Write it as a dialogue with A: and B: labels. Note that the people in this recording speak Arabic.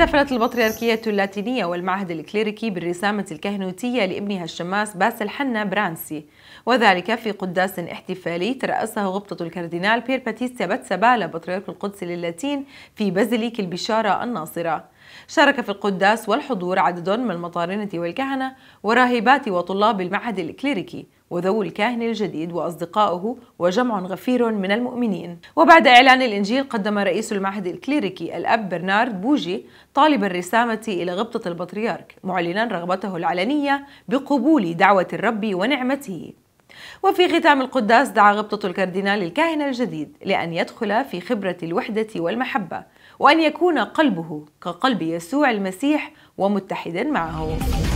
A: احتفلت البطريركية اللاتينية والمعهد الكليريكي بالرسامة الكهنوتية لابنها الشماس باسل حنا برانسي وذلك في قداس احتفالي ترأسه غبطة الكاردينال بير باتيستا باتسابالا بطريرك القدس للاتين في بازليك البشارة الناصرة شارك في القداس والحضور عدد من المطارنة والكهنة وراهبات وطلاب المعهد الكليريكي وذو الكاهن الجديد وأصدقائه وجمع غفير من المؤمنين وبعد إعلان الإنجيل قدم رئيس المعهد الكليريكي الأب برنارد بوجي طالب الرسامة إلى غبطة البطريرك معلنا رغبته العلنية بقبول دعوة الرب ونعمته وفي ختام القداس دعا غبطة الكاردينال الكاهن الجديد لأن يدخل في خبرة الوحدة والمحبة وأن يكون قلبه كقلب يسوع المسيح ومتحدا معه